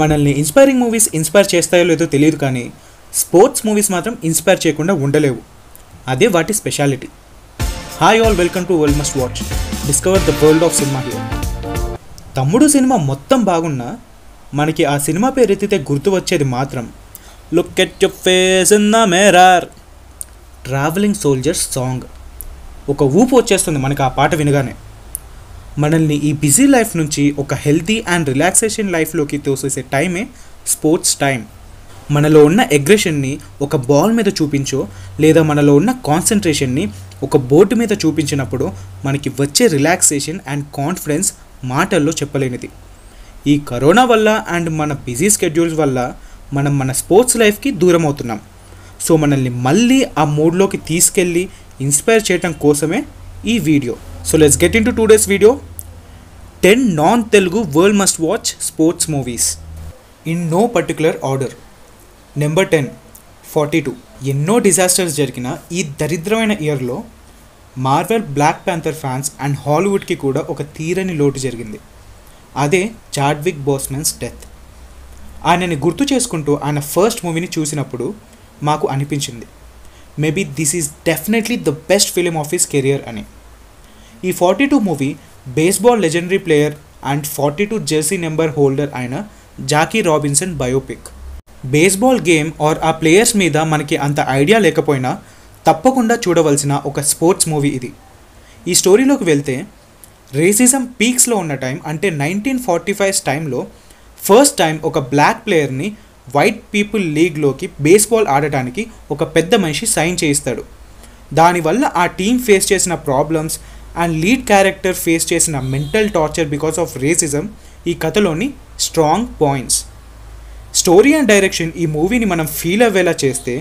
మనల్ని inspiring movies inspire చేస్తాయో లేదో తెలియదు కానీ స్పోర్ట్స్ మూవీస్ మాత్రం ఇన్స్పైర్ చేయకుండా ఉండలేవు అదే వాటి speciality hi all welcome to world must watch discover the world of cinema here Thammudu cinema మొత్తం బాగున్నా మనకి ఆ సినిమా పేరు ఎత్తితే గుర్తు వచ్చేది మాత్రం look at face in the mirror travelling soldiers song ఒక ఊపు వచ్చేస్తుంది మనకి ఆ పాట వినగానే మనల్ని ఈ బిజీ లైఫ్ నుంచి ఒక హెల్తీ అండ్ రిలాక్సేషన్ లైఫ్లోకి తోసేసే టైమే స్పోర్ట్స్ టైం మనలో ఉన్న అగ్రెషన్ని ఒక బాల్ మీద చూపించో లేదా మనలో ఉన్న కాన్సన్ట్రేషన్ని ఒక బోర్డు మీద చూపించినప్పుడు మనకి వచ్చే రిలాక్సేషన్ అండ్ కాన్ఫిడెన్స్ మాటల్లో చెప్పలేనిది ఈ కరోనా వల్ల అండ్ మన బిజీ స్కెడ్యూల్స్ వల్ల మనం మన స్పోర్ట్స్ లైఫ్కి దూరం అవుతున్నాం సో మనల్ని మళ్ళీ ఆ మూడ్లోకి తీసుకెళ్ళి ఇన్స్పైర్ చేయటం కోసమే ఈ video so let's get into today's video ten non Telugu world must watch sports movies in no particular order number ten forty two ఎన్నో డిజాస్టర్స్ జరిగిన ఈ దరిద్రమైన ఇయర్లో Marvel Black Panther fans and హాలీవుడ్కి కూడా ఒక తీరని లోటు జరిగింది అదే చాడ్విక్ బోస్మెన్స్ డెత్ ఆయనని గుర్తు చేసుకుంటూ ఆయన ఫస్ట్ మూవీని చూసినప్పుడు మాకు అనిపించింది maybe this is definitely the best film of his career అని ఈ forty two movie baseball legendary player and forty two jersey number holder అయిన Jackie Robinson biopic baseball game or ఆ ప్లేయర్స్ మీద మనకి అంత ఐడియా లేకపోయినా తప్పకుండా చూడవలసిన ఒక స్పోర్ట్స్ మూవీ ఇది ఈ స్టోరీలోకి వెళ్తే రేసిజం పీక్స్లో ఉన్న టైం అంటే నైన్టీన్ ఫార్టీ ఫైవ్ టైంలో ఫస్ట్ టైం ఒక బ్లాక్ ప్లేయర్ని వైట్ పీపుల్ లీగ్లోకి బేస్బాల్ ఆడటానికి ఒక పెద్ద మనిషి సైన్ చేయిస్తాడు దానివల్ల ఆ టీం ఫేస్ చేసిన problems and lead character face చేసిన mental torture because of racism ఈ కథలోని strong points story and direction ఈ మూవీని మనం ఫీల్ అవ్వేలా చేస్తే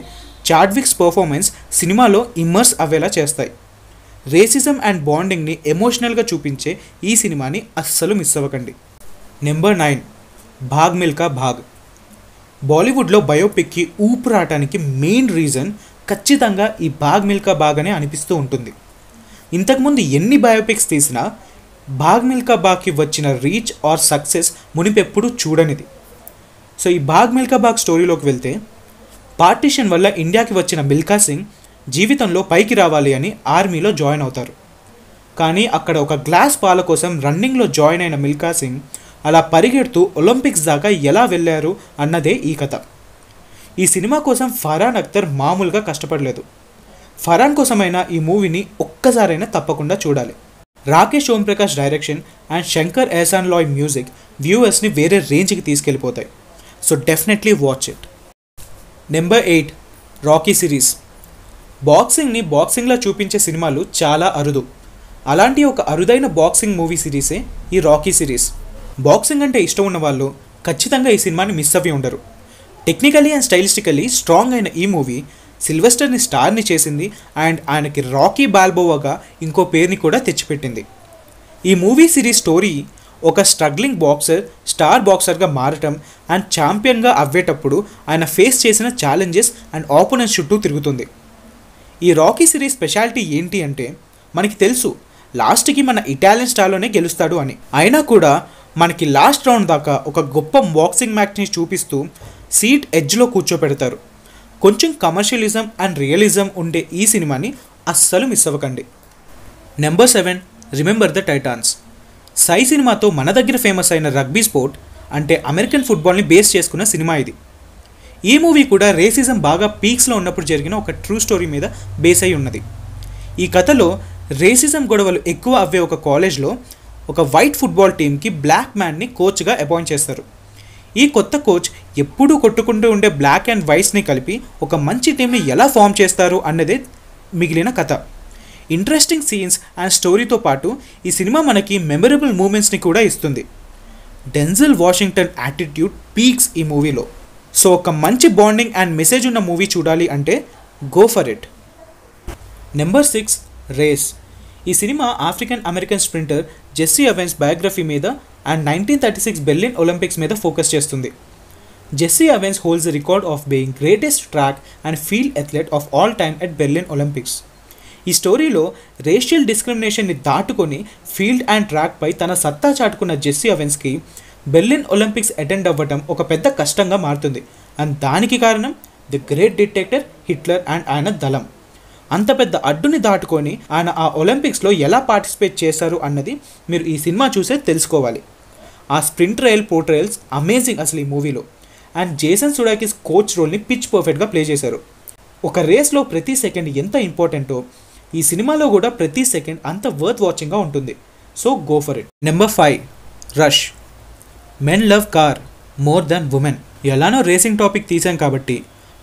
చాడ్విక్స్ పర్ఫార్మెన్స్ సినిమాలో ఇమ్మర్స్ అవ్వేలా చేస్తాయి రేసిజం అండ్ బాండింగ్ని ఎమోషనల్గా చూపించే ఈ సినిమాని అస్సలు మిస్ అవ్వకండి నెంబర్ నైన్ భాగ్ మిల్కా భాగ్ బాలీవుడ్లో బయోపిక్కి ఊపు రావటానికి మెయిన్ రీజన్ ఖచ్చితంగా ఈ భాగ్ మిల్కా బాగ్ అనే అనిపిస్తూ ఉంటుంది ఇంతకుముందు ఎన్ని బయోపిక్స్ తీసినా భాగ్ మిల్కా బాగ్కి వచ్చిన రీచ్ ఆర్ సక్సెస్ మునిపెప్పుడు చూడనిది సో ఈ భాగ్ మిల్కా బాగ్ స్టోరీలోకి వెళ్తే పార్టీషన్ వల్ల ఇండియాకి వచ్చిన మిల్కా సింగ్ జీవితంలో పైకి రావాలి అని ఆర్మీలో జాయిన్ అవుతారు కానీ అక్కడ ఒక గ్లాస్ పాల కోసం రన్నింగ్లో జాయిన్ అయిన మిల్కా సింగ్ అలా పరిగెడుతూ ఒలింపిక్స్ దాకా ఎలా వెళ్ళారు అన్నదే ఈ కథ ఈ సినిమా కోసం ఫరాన్ అక్తర్ మామూలుగా కష్టపడలేదు ఫరాన్ కోసమైనా ఈ మూవీని ఒక్కసారైనా తప్పకుండా చూడాలి Rakesh Prakash direction and Shankar Ehsaan Loy music వ్యూవర్స్ని వేరే రేంజ్కి తీసుకెళ్ళిపోతాయి so definitely watch it number eight Rocky series బాక్సింగ్ని బాక్సింగ్లా చూపించే సినిమాలు చాలా అరుదు అలాంటి ఒక అరుదైన బాక్సింగ్ మూవీ సిరీసే ఈ రాకీ సిరీస్ బాక్సింగ్ అంటే ఇష్టం ఉన్న వాళ్ళు ఖచ్చితంగా ఈ సినిమాని మిస్ అవి ఉండరు టెక్నికలీ అండ్ స్టైలిస్టికలీ స్ట్రాంగ్ అయిన ఈ మూవీ సిల్వెస్టర్ని స్టార్ని చేసింది అండ్ ఆయనకి రాకీ బాల్బోవాగా ఇంకో పేరుని కూడా తెచ్చిపెట్టింది ఈ మూవీ సిరీస్ స్టోరీ ఒక స్ట్రగ్లింగ్ బాక్సర్ స్టార్ బాక్సర్గా మారటం అండ్ ఛాంపియన్గా అవ్వేటప్పుడు ఆయన ఫేస్ చేసిన ఛాలెంజెస్ అండ్ ఆపోనెంట్స్ చుట్టూ తిరుగుతుంది ఈ రాకీ సిరీస్ స్పెషాలిటీ ఏంటి అంటే మనకి తెలుసు లాస్ట్కి మన ఇటాలియన్ స్టార్లోనే గెలుస్తాడు అని అయినా కూడా మనకి లాస్ట్ రౌండ్ దాకా ఒక గొప్ప బాక్సింగ్ మ్యాచ్ని చూపిస్తూ సీట్ ఎడ్జ్లో కూర్చోపెడతారు కొంచెం కమర్షియలిజం అండ్ రియలిజం ఉండే ఈ సినిమాని అస్సలు మిస్ అవ్వకండి number seven remember the Titans Sye సినిమాతో మన దగ్గర ఫేమస్ అయిన రగ్బీ స్పోర్ట్ అంటే అమెరికన్ ఫుట్బాల్ని బేస్ చేసుకున్న సినిమా ఇది ఈ మూవీ కూడా రేసిజం బాగా పీక్స్లో ఉన్నప్పుడు జరిగిన ఒక ట్రూ స్టోరీ మీద బేస్ అయి ఉన్నది ఈ కథలో రేసిజం గొడవలు ఎక్కువ అవ్వే ఒక కాలేజ్లో ఒక వైట్ ఫుట్బాల్ టీంకి బ్లాక్ మ్యాన్ని కోచ్గా అపాయింట్ చేస్తారు ఈ కొత్త కోచ్ ఎప్పుడూ కొట్టుకుంటూ ఉండే బ్లాక్ అండ్ వైట్స్ని కలిపి ఒక మంచి టీంని ఎలా ఫామ్ చేస్తారు అన్నదే మిగిలిన కథ ఇంట్రెస్టింగ్ సీన్స్ అండ్ స్టోరీతో పాటు ఈ సినిమా మనకి మెమరబుల్ మూమెంట్స్ని కూడా ఇస్తుంది డెన్జల్ వాషింగ్టన్ యాటిట్యూడ్ పీక్స్ ఈ మూవీలో సో ఒక మంచి బాండింగ్ అండ్ మెసేజ్ ఉన్న మూవీ చూడాలి అంటే go for it number six race ఈ cinema African American sprinter Jesse Owens biography మీద and nineteen thirty six Berlin Olympics మీద ఫోకస్ చేస్తుంది Jesse Owens holds record of being greatest track and field athlete of all time at Berlin Olympics ఈ స్టోరీలో racial డిస్క్రిమినేషన్ని దాటుకొని field and ట్రాక్పై తన సత్తా చాటుకున్న జెస్సీ అవెన్స్కి బెర్లిన్ ఒలింపిక్స్ అటెండ్ అవ్వటం ఒక పెద్ద కష్టంగా మారుతుంది అండ్ దానికి కారణం the great dictator Hitler and ఆయన దళం అంత పెద్ద అడ్డుని దాటుకొని ఆయన ఆ ఒలింపిక్స్లో ఎలా పార్టిసిపేట్ చేశారు అన్నది మీరు ఈ సినిమా చూసే తెలుసుకోవాలి ఆ స్ప్రింట్ రైల్ పోర్ట్రయల్స్ అమేజింగ్ అసలు ఈ మూవీలో అండ్ జేసన్ సుడాకిస్ కోచ్ రోల్ని పిచ్ పర్ఫెక్ట్గా ప్లే చేశారు ఒక రేస్లో ప్రతి సెకండ్ ఎంత ఇంపార్టెంటో ఈ సినిమాలో కూడా ప్రతి సెకండ్ అంత వర్త్ వాచింగ్గా ఉంటుంది so go for it number five Rush men love car more than women ఎలానో రేసింగ్ టాపిక్ తీసాం కాబట్టి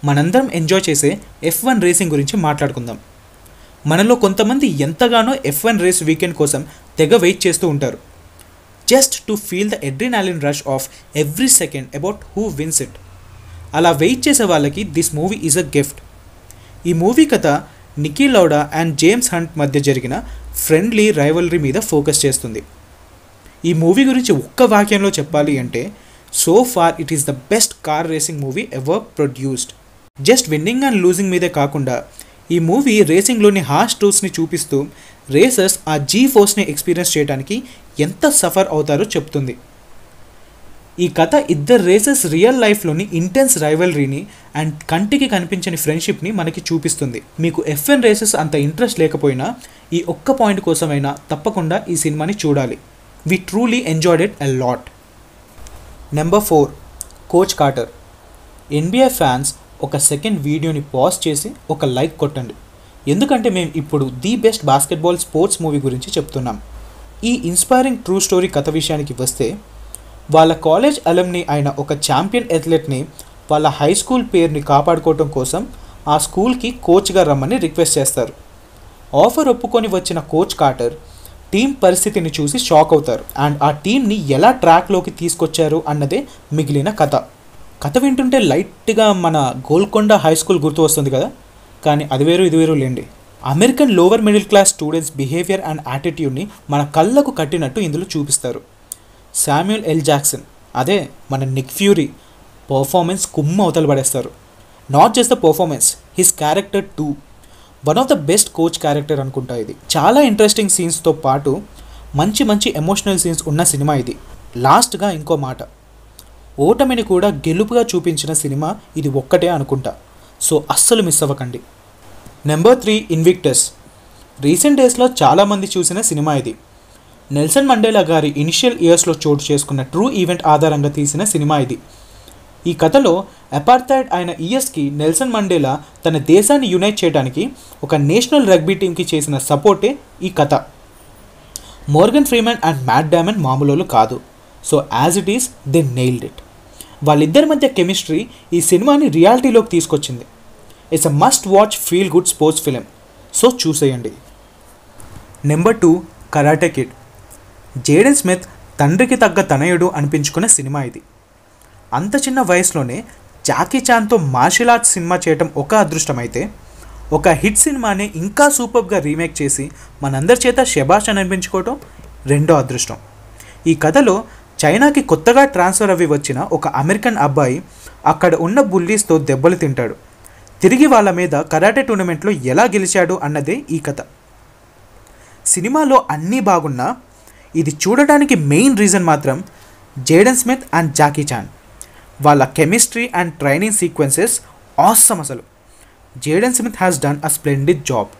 మనందరం ఎంజాయ్ చేసే ఎఫ్ వన్ రేసింగ్ గురించి మాట్లాడుకుందాం మనలో కొంతమంది ఎంతగానో ఎఫ్ వన్ రేస్ వీకెండ్ కోసం తెగ వెయిట్ చేస్తూ ఉంటారు just to feel the adrenaline rush of every second about who wins it అలా వెయిట్ చేసే వాళ్ళకి this movie is a gift ఈ మూవీ కథ Niki Lauda and James Hunt మధ్య జరిగిన ఫ్రెండ్లీ రైవలరీ మీద ఫోకస్ చేస్తుంది ఈ మూవీ గురించి ఒక్క వాక్యంలో చెప్పాలి అంటే so far it is the best car racing movie ever produced just winning and losing మీదే కాకుండా ఈ మూవీ రేసింగ్లోని హార్ష్ టూల్స్ని చూపిస్తూ రేసర్స్ ఆ జీ ఫోర్స్ని ఎక్స్పీరియన్స్ చేయడానికి ఎంత సఫర్ అవుతారో చెప్తుంది ఈ కథ ఇద్దరు రేసర్స్ రియల్ లైఫ్లోని ఇంటెన్స్ రైవలరీని అండ్ కంటికి కనిపించని ఫ్రెండ్షిప్ని మనకి చూపిస్తుంది మీకు ఎఫ్ఎన్ రేసెస్ అంత ఇంట్రెస్ట్ లేకపోయినా ఈ ఒక్క పాయింట్ కోసమైనా తప్పకుండా ఈ సినిమాని చూడాలి we truly enjoyed it a lot number four Coach Carter NBA fans ఒక సెకండ్ వీడియోని పాజ్ చేసి ఒక లైక్ కొట్టండి ఎందుకంటే మేము ఇప్పుడు the best basketball sports movie గురించి చెప్తున్నాం ఈ ఇన్స్పైరింగ్ ట్రూ స్టోరీ కథ విషయానికి వస్తే వాళ్ళ కాలేజ్ అలమ్ని అయిన ఒక ఛాంపియన్ అథ్లెట్ని వాళ్ళ హై స్కూల్ పేరుని కాపాడుకోవటం కోసం ఆ స్కూల్కి కోచ్గా రమ్మని రిక్వెస్ట్ చేస్తారు ఆఫర్ ఒప్పుకొని వచ్చిన కోచ్ కార్టర్ టీం పరిస్థితిని చూసి షాక్ అవుతారు అండ్ ఆ టీంని ఎలా ట్రాక్లోకి తీసుకొచ్చారు అన్నదే మిగిలిన కథ కథ వింటుంటే లైట్గా మన గోల్కొండ హై స్కూల్ గుర్తు వస్తుంది కదా కానీ అది వేరు ఇది వేరు లేండి American lower middle class students behaviour and యాటిట్యూడ్ని మన కళ్ళకు కట్టినట్టు ఇందులో చూపిస్తారు శామ్యూల్ ఎల్ జాక్సన్ అదే మన నిక్ ఫ్యూరీ పర్ఫార్మెన్స్ కుమ్మ అవతలు పడేస్తారు not just the performance his character too one of the best coach character అనుకుంటా ఇది చాలా ఇంట్రెస్టింగ్ సీన్స్తో పాటు మంచి మంచి ఎమోషనల్ సీన్స్ ఉన్న సినిమా ఇది లాస్ట్గా ఇంకో మాట ఓటమిని కూడా గెలుపుగా చూపించిన సినిమా ఇది ఒక్కటే అనుకుంటా సో అస్సలు మిస్ అవ్వకండి నెంబర్ త్రీ ఇన్విక్టస్ రీసెంట్ డేస్లో చాలామంది చూసిన సినిమా ఇది నెల్సన్ మండేలా గారి ఇనిషియల్ ఇయర్స్లో చోటు చేసుకున్న ట్రూ ఈవెంట్ ఆధారంగా తీసిన సినిమా ఇది ఈ కథలో అపార్థైడ్ అయిన ఈఎస్కి నెల్సన్ మండేలా తన దేశాన్ని యునైట్ చేయడానికి ఒక నేషనల్ రగ్బీ టీంకి చేసిన సపోర్టే ఈ కథ Morgan Freeman and Matt Damon మామూలు కాదు so as it is they nailed it వాళ్ళిద్దరి మధ్య కెమిస్ట్రీ ఈ సినిమాని రియాలిటీలోకి తీసుకొచ్చింది it's a must watch feel good sports film so చూసేయండి number two Karate Kid Jaden Smith తండ్రికి తగ్గ తనయుడు అనిపించుకునే సినిమా ఇది అంత చిన్న వయసులోనే జాకీ చాన్తో మార్షల్ ఆర్ట్స్ సినిమా చేయటం ఒక అదృష్టమైతే ఒక హిట్ సినిమాని ఇంకా సూపర్గా రీమేక్ చేసి మనందరి చేత శబాష్ అని అనిపించుకోవటం రెండో అదృష్టం ఈ కథలో చైనాకి కొత్తగా ట్రాన్స్ఫర్ అవి వచ్చిన ఒక అమెరికన్ అబ్బాయి అక్కడ ఉన్న బుల్లీస్తో దెబ్బలు తింటాడు తిరిగి వాళ్ళ మీద కరాటే టోర్నమెంట్లో ఎలా గెలిచాడు అన్నదే ఈ కథ సినిమాలో అన్నీ బాగున్నా ఇది చూడడానికి మెయిన్ రీజన్ మాత్రం Jaden Smith and Jackie Chan వాళ్ళ chemistry and training sequences awesome అసలు Jaden Smith has done a splendid job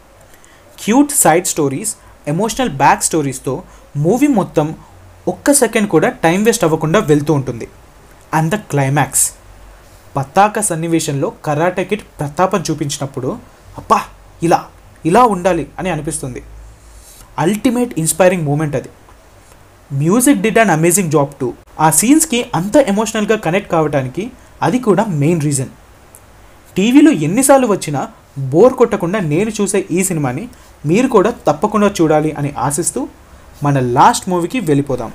cute side stories emotional back స్టోరీస్తో మూవీ మొత్తం ఒక్క సెకండ్ కూడా టైం వేస్ట్ అవ్వకుండా వెళ్తూ ఉంటుంది అండ్ ద క్లైమాక్స్ పతాక సన్నివేశంలో కరాటే కిట్ ప్రతాపం చూపించినప్పుడు అప్పా ఇలా ఇలా ఉండాలి అని అనిపిస్తుంది అల్టిమేట్ ఇన్స్పైరింగ్ మూమెంట్ అది music did and amazing job to ఆ సీన్స్కి అంత ఎమోషనల్గా కనెక్ట్ కావడానికి అది కూడా మెయిన్ రీజన్ టీవీలో ఎన్నిసార్లు వచ్చినా బోర్ కొట్టకుండా నేను చూసే ఈ సినిమాని మీరు కూడా తప్పకుండా చూడాలి అని ఆశిస్తూ మన లాస్ట్ మూవీకి వెళ్ళిపోదాం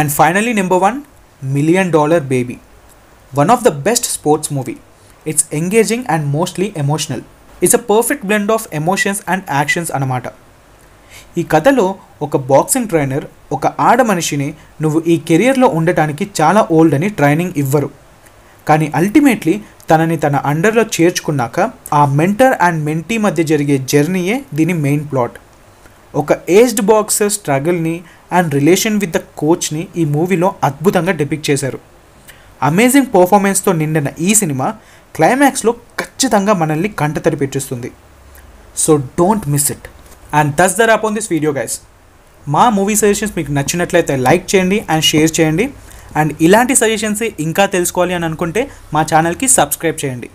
and finally number one million dollar baby one of the best sports movie it's engaging and mostly emotional it's a perfect blend of emotions and actions అనమాట ఈ కథలో ఒక బాక్సింగ్ ట్రైనర్ ఒక ఆడ మనిషిని నువ్వు ఈ కెరియర్లో ఉండటానికి చాలా ఓల్డ్ అని ట్రైనింగ్ ఇవ్వరు కానీ అల్టిమేట్లీ తనని తన అండర్లో చేర్చుకున్నాక ఆ మెంటర్ అండ్ మెంటీ మధ్య జరిగే జర్నీయే దీని మెయిన్ ప్లాట్ ఒక ఏజ్డ్ బాక్సర్ స్ట్రగుల్ని అండ్ రిలేషన్ విత్ ద కోచ్ని ఈ మూవీలో అద్భుతంగా డెపిక్ చేశారు అమేజింగ్ పర్ఫార్మెన్స్తో నిండిన ఈ సినిమా క్లైమాక్స్లో ఖచ్చితంగా మనల్ని కంట పెట్టిస్తుంది so don't miss it and thus there up on this video guys మా మూవీ సజెషన్స్ మీకు నచ్చినట్లయితే లైక్ చేయండి అండ్ షేర్ చేయండి అండ్ ఇలాంటి సజెషన్స్ ఇంకా తెలుసుకోవాలి అని అనుకుంటే మా ఛానల్కి సబ్స్క్రైబ్ చేయండి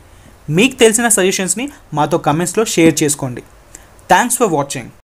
మీకు తెలిసిన సజెషన్స్ని మాతో కమెంట్స్లో షేర్ చేసుకోండి థ్యాంక్స్ ఫర్ వాచింగ్